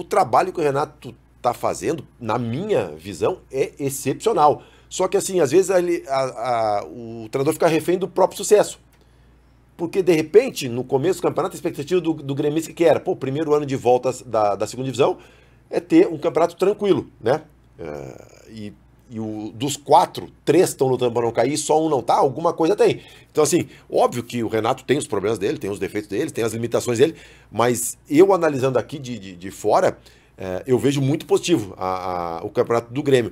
O trabalho que o Renato está fazendo, na minha visão, é excepcional. Só que assim, às vezes ele, a, a, o treinador fica refém do próprio sucesso. Porque, de repente, no começo do campeonato, a expectativa do, do gremista que era, pô, primeiro ano de volta da, da segunda divisão, é ter um campeonato tranquilo, né? É, e e o, dos quatro, três estão lutando para não cair, só um não tá, alguma coisa tem. Então, assim, óbvio que o Renato tem os problemas dele, tem os defeitos dele, tem as limitações dele, mas eu analisando aqui de, de, de fora, é, eu vejo muito positivo a, a, o campeonato do Grêmio.